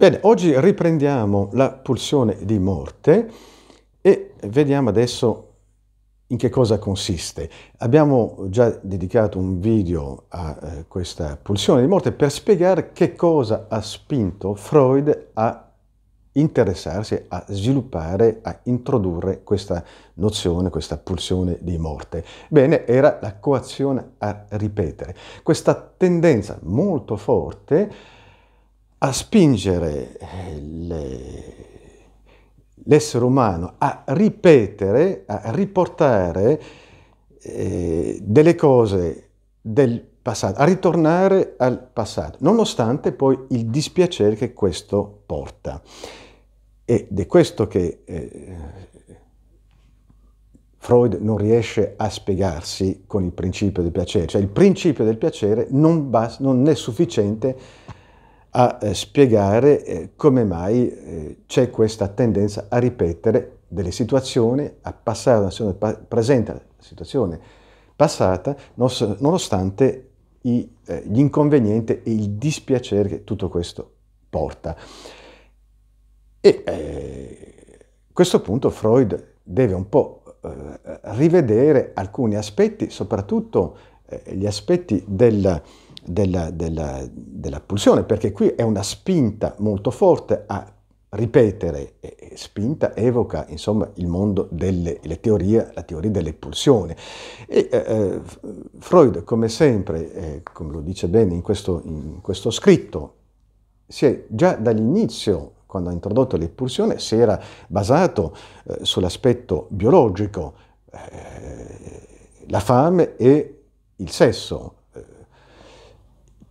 Bene, oggi riprendiamo la pulsione di morte e vediamo adesso in che cosa consiste. Abbiamo già dedicato un video a eh, questa pulsione di morte per spiegare che cosa ha spinto Freud a interessarsi, a sviluppare, a introdurre questa nozione, questa pulsione di morte. Bene, era la coazione a ripetere. Questa tendenza molto forte a spingere l'essere umano a ripetere, a riportare eh, delle cose del passato, a ritornare al passato, nonostante poi il dispiacere che questo porta. Ed è questo che eh, Freud non riesce a spiegarsi con il principio del piacere, cioè il principio del piacere non, non è sufficiente a eh, spiegare eh, come mai eh, c'è questa tendenza a ripetere delle situazioni, a passare da una situazione presente alla situazione passata, nonostante gli inconvenienti e il dispiacere che tutto questo porta. E a questo punto Freud deve un po' rivedere alcuni aspetti, soprattutto gli aspetti del della, della, della pulsione, perché qui è una spinta molto forte a ripetere e spinta evoca insomma il mondo delle teorie, la teoria delle pulsioni. E eh, eh Freud, come sempre, eh, come lo dice bene in questo, in questo scritto, si è già dall'inizio, quando ha introdotto le pulsioni, si era basato eh, sull'aspetto biologico, eh, la fame e il sesso,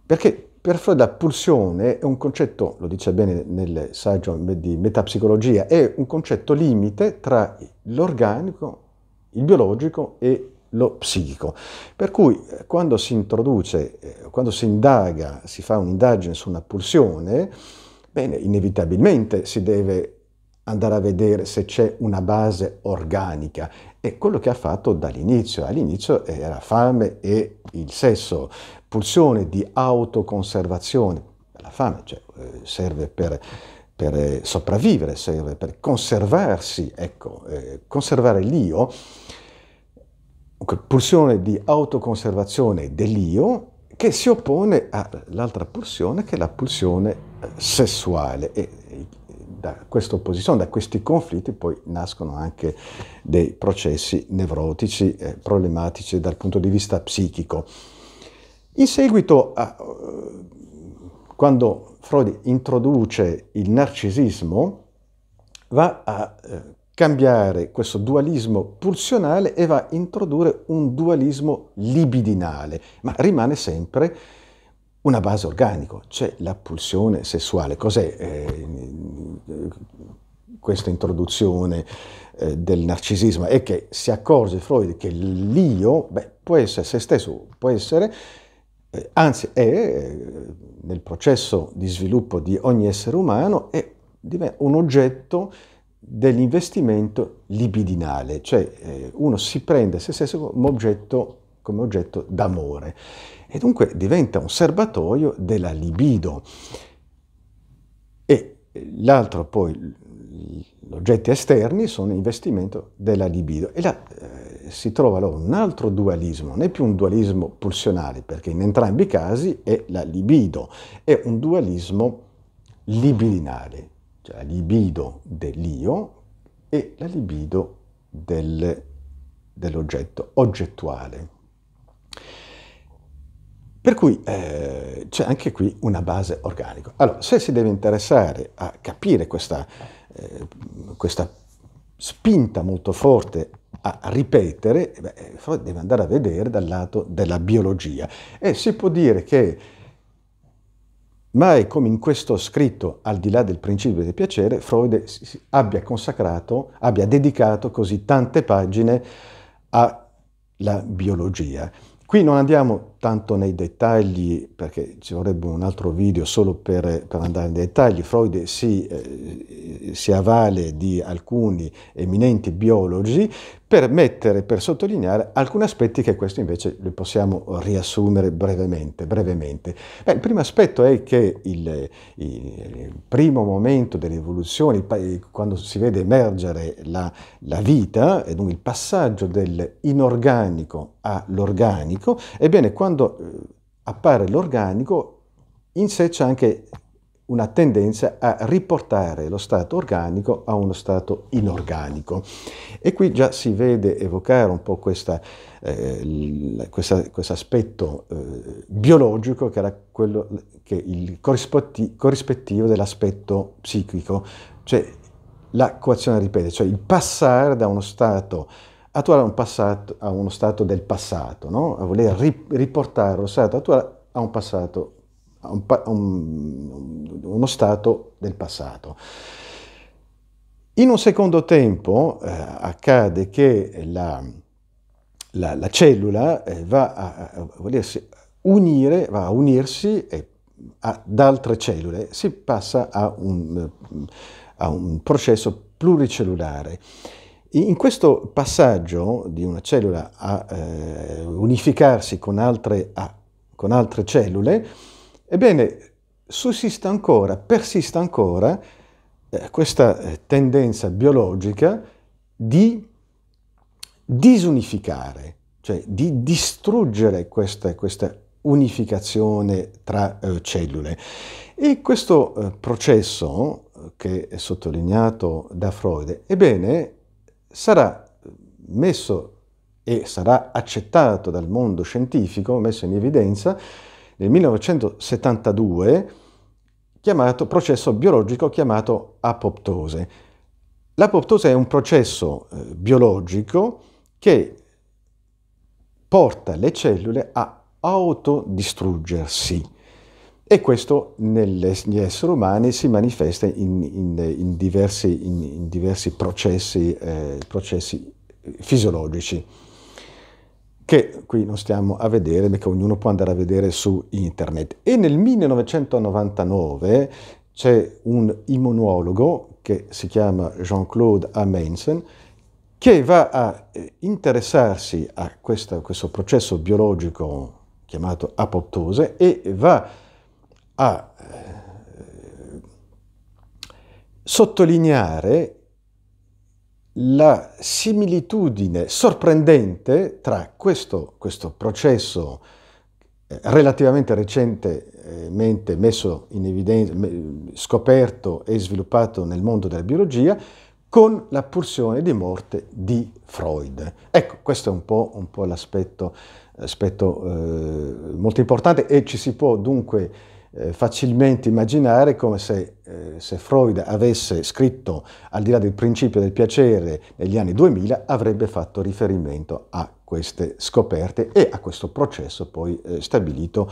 perché per Freud la pulsione è un concetto, lo dice bene nel saggio di metapsicologia, è un concetto limite tra l'organico, il biologico e lo psichico. Per cui eh, quando si introduce, eh, quando si indaga, si fa un'indagine su una pulsione, bene, inevitabilmente si deve andare a vedere se c'è una base organica. È quello che ha fatto dall'inizio. All'inizio era fame e il sesso, pulsione di autoconservazione. La fame cioè, eh, serve per, per, eh, sopravvivere, serve per conservarsi, ecco, eh, conservare l'io, pulsione di autoconservazione dell'io che si oppone all'altra pulsione che è la pulsione eh, sessuale e da questa opposizione, da questi conflitti poi nascono anche dei processi nevrotici, eh, problematici dal punto di vista psichico. In seguito, a, eh, quando Freud introduce il narcisismo, va a eh, cambiare questo dualismo pulsionale e va a introdurre un dualismo libidinale, ma rimane sempre una base organica, cioè la pulsione sessuale. Cos'è eh, questa introduzione eh, del narcisismo? È che si accorge Freud che l'io beh, può essere se stesso, può essere eh, anzi è eh, nel processo di sviluppo di ogni essere umano è un oggetto dell'investimento libidinale, cioè eh, uno si prende se stesso come oggetto, come oggetto d'amore e dunque diventa un serbatoio della libido. E l'altro poi gli oggetti esterni sono investimento della libido. E là eh, si trova allora un altro dualismo, non è più un dualismo pulsionale, perché in entrambi i casi è la libido, è un dualismo libidinale, cioè la libido dell'io e la libido del, dell'oggetto oggettuale. Per cui eh, c'è anche qui una base organica. Allora, se si deve interessare a capire questa eh, questa spinta molto forte a ripetere, eh, beh, deve andare a vedere dal lato della biologia. E si può dire che mai come in questo scritto, al di là del principio del piacere, Freud abbia consacrato, abbia dedicato così tante pagine alla biologia. Qui non andiamo tanto nei dettagli, perché ci vorrebbe un altro video solo per, per andare nei dettagli, Freud si, eh, si, avvale di alcuni eminenti biologi per mettere, per sottolineare alcuni aspetti che questo invece li possiamo riassumere brevemente. brevemente. Beh, il primo aspetto è che il, il primo momento dell'evoluzione, quando si vede emergere la, la vita, e dunque il passaggio dell'inorganico all'organico, ebbene quando quando eh, appare l'organico, in sé c'è anche una tendenza a riportare lo stato organico a uno stato inorganico. E qui già si vede evocare un po' questa, eh, questo aspetto eh, biologico che era quello che il corrispettivo dell'aspetto psichico, cioè la coazione ripete, cioè il passare da uno stato attuare a, un passato, a uno stato del passato, no? a voler riportare lo stato attuale a un passato, a un, a un, uno stato del passato. In un secondo tempo eh, accade che la, la, la cellula eh, va a, a, volersi unire, va a unirsi eh, ad altre cellule, si passa a un, eh, un processo pluricellulare. In questo passaggio di una cellula a eh, unificarsi con altre, a, con altre cellule, ebbene, sussiste ancora, persiste ancora eh, questa eh, tendenza biologica di disunificare, cioè di distruggere questa, questa unificazione tra eh, cellule. E questo eh, processo eh, che è sottolineato da Freud, ebbene, sarà messo e sarà accettato dal mondo scientifico, messo in evidenza, nel 1972, chiamato processo biologico chiamato apoptose. L'apoptose è un processo eh, biologico che porta le cellule a autodistruggersi. E questo negli esseri umani si manifesta in, in, in, diversi, in diversi, processi, eh, processi fisiologici, che qui non stiamo a vedere, ma che ognuno può andare a vedere su internet. E nel 1999 c'è un immunologo che si chiama Jean-Claude Amensen, che va a eh, interessarsi a, questa, questo processo biologico chiamato apoptose e va a a eh, sottolineare la similitudine sorprendente tra questo, questo processo eh, relativamente recentemente eh, messo in evidenza, scoperto e sviluppato nel mondo della biologia, con la pulsione di morte di Freud. Ecco, questo è un po', po l'aspetto eh, molto importante e ci si può dunque eh, facilmente immaginare come se, eh, se, Freud avesse scritto al di là del principio del piacere negli anni 2000 avrebbe fatto riferimento a queste scoperte e a questo processo poi eh, stabilito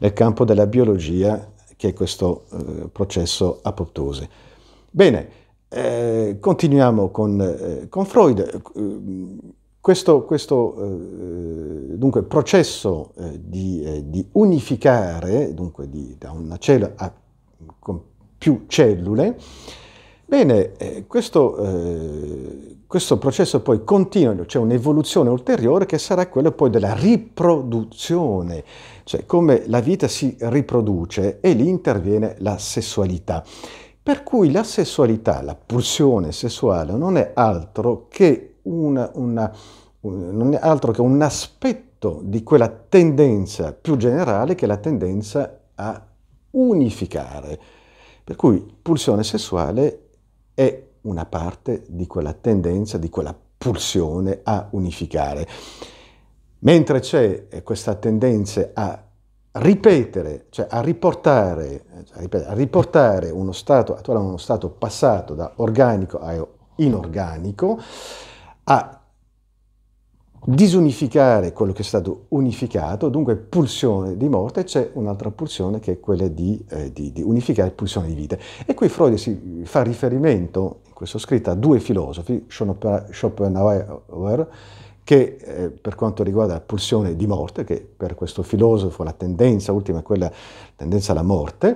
nel campo della biologia che è questo eh, processo apoptose. Bene, eh, continuiamo con, con Freud. Questo, questo eh, eh, dunque, processo eh, di, eh, di, unificare, dunque di, da una cellula a, con più cellule, bene, eh, questo, eh, questo, processo poi continua, c'è cioè un'evoluzione ulteriore che sarà quella poi della riproduzione, cioè come la vita si riproduce e lì interviene la sessualità. Per cui la sessualità, la pulsione sessuale non è altro che una, una, non è altro che un aspetto di quella tendenza più generale che è la tendenza a unificare. Per cui pulsione sessuale è una parte di quella tendenza, di quella pulsione a unificare. Mentre c'è eh, questa tendenza a ripetere, cioè a riportare, eh, a ripetere, a riportare uno stato attuale uno stato passato da organico a inorganico, a disunificare quello che è stato unificato, dunque pulsione di morte, c'è un'altra pulsione che è quella di, eh, di, di unificare pulsione di vita. E qui Freud si fa riferimento, in questo scritto, a due filosofi, Schopenhauer, che eh, per quanto riguarda la pulsione di morte, che per questo filosofo la tendenza ultima è quella, la tendenza alla morte,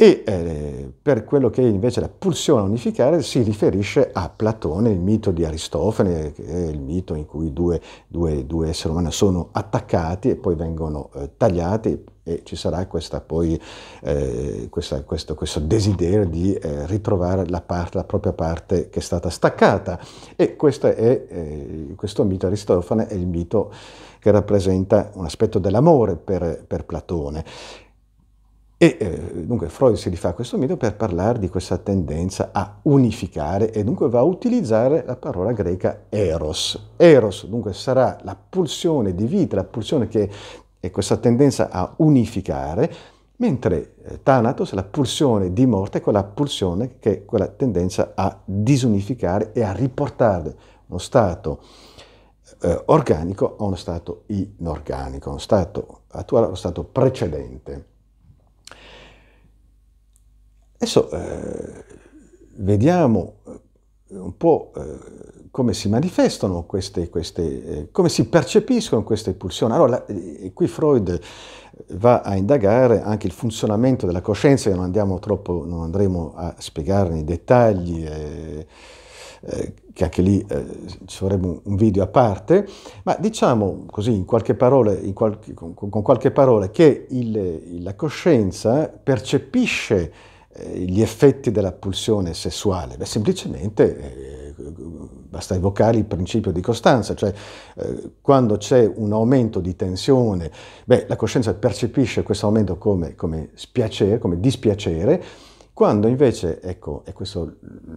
e eh, per quello che invece la pulsione a unificare si riferisce a Platone, il mito di Aristofane, che è il mito in cui due, due, due esseri umani sono attaccati e poi vengono eh, tagliati e ci sarà questa poi, eh, questa, questo, questo, desiderio di eh, ritrovare la, parte, la, propria parte che è stata staccata. E questo, è, eh, questo mito Aristofane è il mito che rappresenta un aspetto dell'amore per, per Platone. E eh, dunque Freud si rifà a questo mito per parlare di questa tendenza a unificare e dunque va a utilizzare la parola greca eros. Eros dunque sarà la pulsione di vita, la pulsione che è questa tendenza a unificare, mentre eh, Thanatos, la pulsione di morte, è quella pulsione che è quella tendenza a disunificare e a riportare uno stato eh, organico a uno stato inorganico, uno stato attuale allo stato precedente. Adesso eh, vediamo eh, un po' eh, come si manifestano queste, queste eh, come si percepiscono queste pulsioni. Allora, la, eh, qui Freud va a indagare anche il funzionamento della coscienza, non, troppo, non andremo a spiegarne i dettagli, eh, che anche lì ci vorrebbe un, video a parte, ma diciamo così in qualche parola, qualche, con, con, qualche parola che il, la coscienza percepisce eh, gli effetti della pulsione sessuale? Beh, semplicemente eh, basta evocare il principio di costanza, cioè eh, quando c'è un aumento di tensione, beh, la coscienza percepisce questo aumento come, come spiacere, come dispiacere, quando invece, ecco, è questo il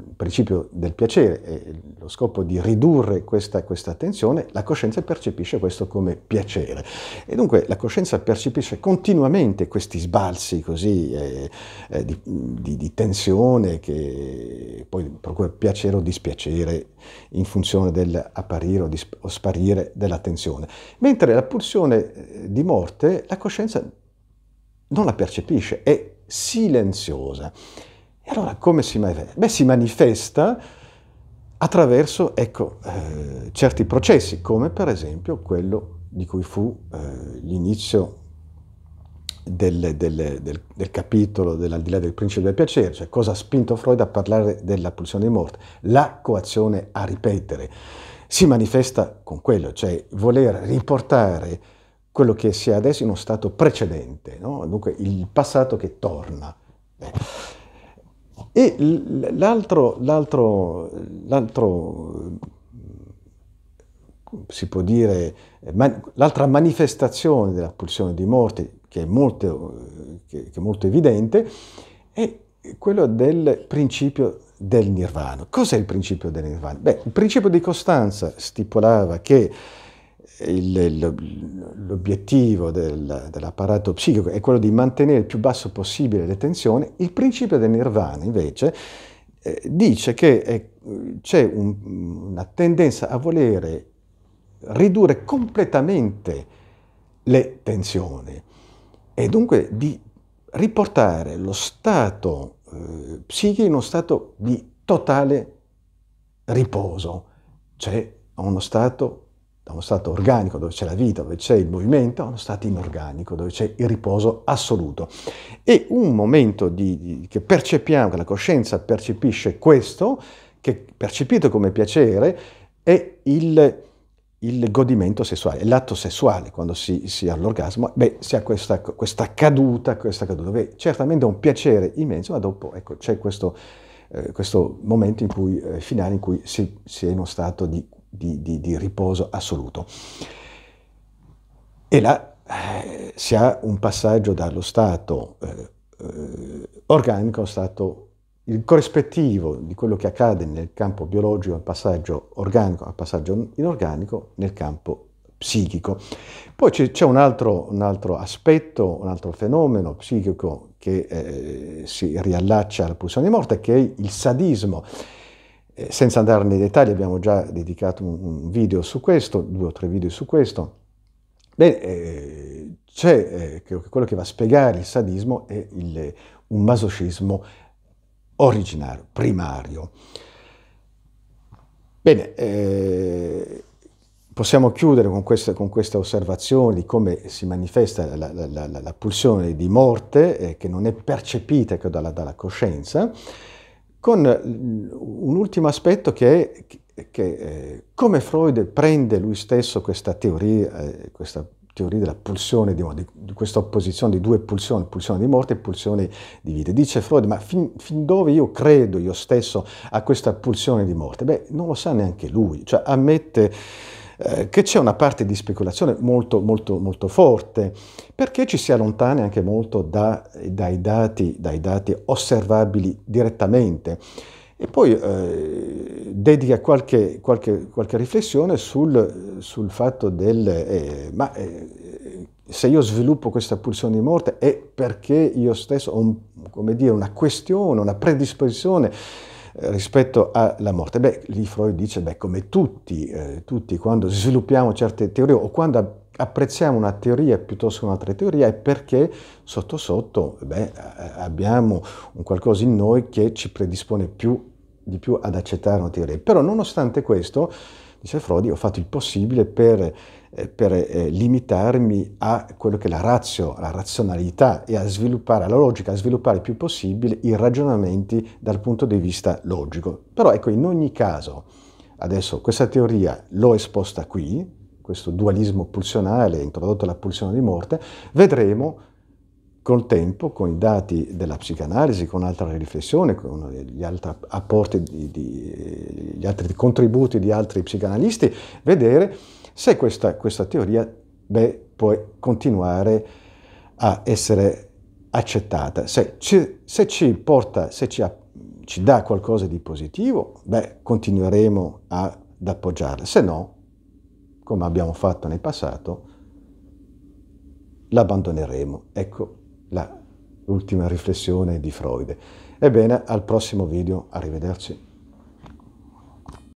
mm, principio del piacere, lo scopo di ridurre questa, questa, tensione, la coscienza percepisce questo come piacere. E dunque la coscienza percepisce continuamente questi sbalzi così eh, eh, di, di, di, tensione che poi procura piacere o dispiacere in funzione dell'apparire o, disp- o sparire della tensione. Mentre la pulsione eh, di morte la coscienza non la percepisce, è silenziosa. E allora come si manifesta? Beh, si manifesta attraverso ecco, eh, certi processi, come per esempio quello di cui fu eh, l'inizio del, del, del, del, capitolo dell'al di là del principio del piacere, cioè cosa ha spinto Freud a parlare della pulsione di morte, la coazione a ripetere, si manifesta con quello, cioè voler riportare quello che si è adesso in uno stato precedente, no? dunque il passato che torna. Beh. E l'altro, l'altro, l'altro si può dire, l'altra manifestazione della pulsione di morte, che è molto, che è molto evidente, è quello del principio del nirvana. Cos'è il principio del nirvana? Beh, il principio di costanza stipulava che l'obiettivo del, dell'apparato psichico è quello di mantenere il più basso possibile le tensioni, il principio del nirvana invece eh, dice che è, c'è un, una tendenza a volere ridurre completamente le tensioni e dunque di riportare lo stato eh, psichico in uno stato di totale riposo, cioè a uno stato da uno stato organico dove c'è la vita, dove c'è il movimento, a uno stato inorganico dove c'è il riposo assoluto. E un momento di, di, che percepiamo, che la coscienza percepisce questo, che percepito come piacere, è il, il godimento sessuale, l'atto sessuale, quando si, si ha l'orgasmo, beh, si ha questa, questa caduta, questa caduta, beh, certamente è un piacere immenso, ma dopo ecco, c'è questo, eh, questo momento in cui, eh, finale in cui si, si è in uno stato di di, di, di riposo assoluto. E là eh, si ha un passaggio dallo stato eh, eh, organico, stato il corrispettivo di quello che accade nel campo biologico al passaggio organico al passaggio inorganico nel campo psichico. Poi c'è un altro, un altro, aspetto, un altro fenomeno psichico che eh, si riallaccia alla pulsione di morte, che è il sadismo. Eh, senza andare nei dettagli, abbiamo già dedicato un, un, video su questo, due o tre video su questo. Bene, eh, c'è eh, che quello che va a spiegare il sadismo è il, eh, un masochismo originario, primario. Bene, eh, possiamo chiudere con queste, con questa, osservazione di come si manifesta la, la, la, la pulsione di morte eh, che non è percepita ecco, dalla, dalla coscienza con mm, un ultimo aspetto che è che, eh, come Freud prende lui stesso questa teoria, eh, questa teoria della pulsione, di, di, questa opposizione di due pulsioni, pulsione di morte e pulsione di vita. Dice Freud, ma fin, fin, dove io credo io stesso a questa pulsione di morte? Beh, non lo sa neanche lui, cioè ammette eh, che c'è una parte di speculazione molto, molto, molto forte, perché ci si allontana anche molto da, dai, dati, dai, dati, osservabili direttamente. E poi eh, dedica qualche, qualche, qualche riflessione sul, sul, fatto del... Eh, ma, eh, se io sviluppo questa pulsione di morte è perché io stesso ho un, dire, una questione, una predisposizione eh, rispetto alla morte. Beh, lì Freud dice, beh, come tutti, eh, tutti quando sviluppiamo certe teorie o quando apprezziamo una teoria piuttosto che un'altra teoria è perché sotto sotto beh, abbiamo un qualcosa in noi che ci predispone più, di più ad accettare una teoria. Però nonostante questo, dice Frodi, ho fatto il possibile per, eh, per eh, limitarmi a quello che è la razio, la razionalità e a sviluppare, la logica, a sviluppare il più possibile i ragionamenti dal punto di vista logico. Però ecco, in ogni caso, adesso questa teoria l'ho esposta qui, questo dualismo pulsionale introdotto la pulsione di morte, vedremo col tempo, con i dati della psicanalisi, con altre riflessioni, con gli altri apporti di, di, gli altri contributi di altri psicanalisti, vedere se questa, questa teoria beh, può continuare a essere accettata. Se ci, se ci porta, se ci, ci dà qualcosa di positivo, beh, continueremo a, ad appoggiarla, se no, come abbiamo fatto nel passato, l'abbandoneremo. Ecco l'ultima riflessione di Freud. Ebbene, al prossimo video, arrivederci.